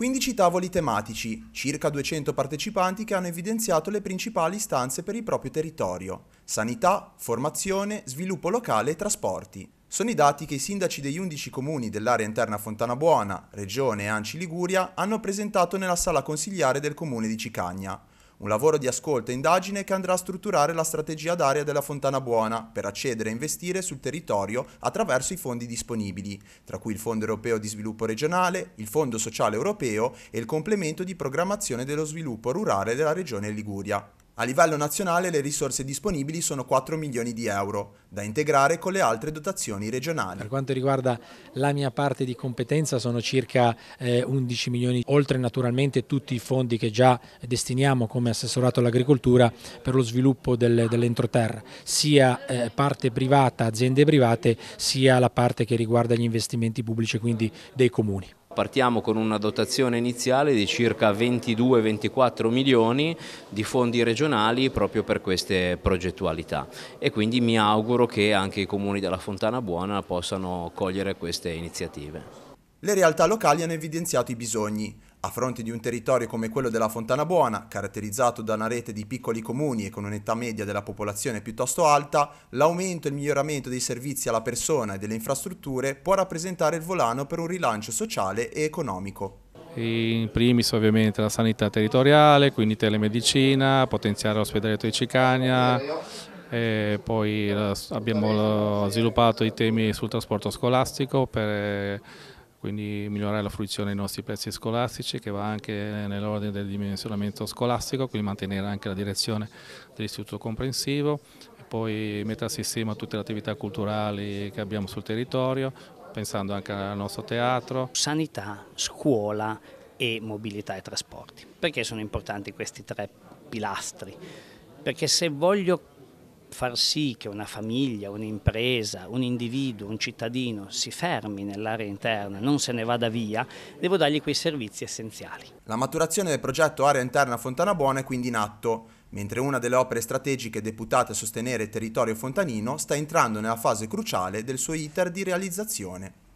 15 tavoli tematici, circa 200 partecipanti che hanno evidenziato le principali istanze per il proprio territorio, sanità, formazione, sviluppo locale e trasporti. Sono i dati che i sindaci degli 11 comuni dell'area interna Fontana Buona, Regione e Anci Liguria hanno presentato nella sala consigliare del comune di Cicagna un lavoro di ascolto e indagine che andrà a strutturare la strategia d'area della Fontana Buona per accedere e investire sul territorio attraverso i fondi disponibili, tra cui il Fondo Europeo di Sviluppo Regionale, il Fondo Sociale Europeo e il complemento di programmazione dello sviluppo rurale della Regione Liguria. A livello nazionale le risorse disponibili sono 4 milioni di euro, da integrare con le altre dotazioni regionali. Per quanto riguarda la mia parte di competenza sono circa 11 eh, milioni, oltre naturalmente tutti i fondi che già destiniamo come assessorato all'agricoltura per lo sviluppo dell'entroterra, sia eh, parte privata, aziende private, sia la parte che riguarda gli investimenti pubblici, quindi dei comuni. Partiamo con una dotazione iniziale di circa 22-24 milioni di fondi regionali proprio per queste progettualità e quindi mi auguro che anche i comuni della Fontana Buona possano cogliere queste iniziative. Le realtà locali hanno evidenziato i bisogni. A fronte di un territorio come quello della Fontana Buona, caratterizzato da una rete di piccoli comuni e con un'età media della popolazione piuttosto alta, l'aumento e il miglioramento dei servizi alla persona e delle infrastrutture può rappresentare il volano per un rilancio sociale e economico. In primis ovviamente la sanità territoriale, quindi telemedicina, potenziare l'ospedale di Cicania, poi abbiamo sviluppato i temi sul trasporto scolastico per quindi migliorare la fruizione dei nostri pezzi scolastici che va anche nell'ordine del dimensionamento scolastico, quindi mantenere anche la direzione dell'istituto comprensivo e poi mettere a sistema tutte le attività culturali che abbiamo sul territorio, pensando anche al nostro teatro. Sanità, scuola e mobilità e trasporti. Perché sono importanti questi tre pilastri? Perché se voglio far sì che una famiglia, un'impresa, un individuo, un cittadino si fermi nell'area interna, non se ne vada via, devo dargli quei servizi essenziali. La maturazione del progetto Area Interna Fontana Buona è quindi in atto mentre una delle opere strategiche deputate a sostenere il territorio fontanino sta entrando nella fase cruciale del suo iter di realizzazione.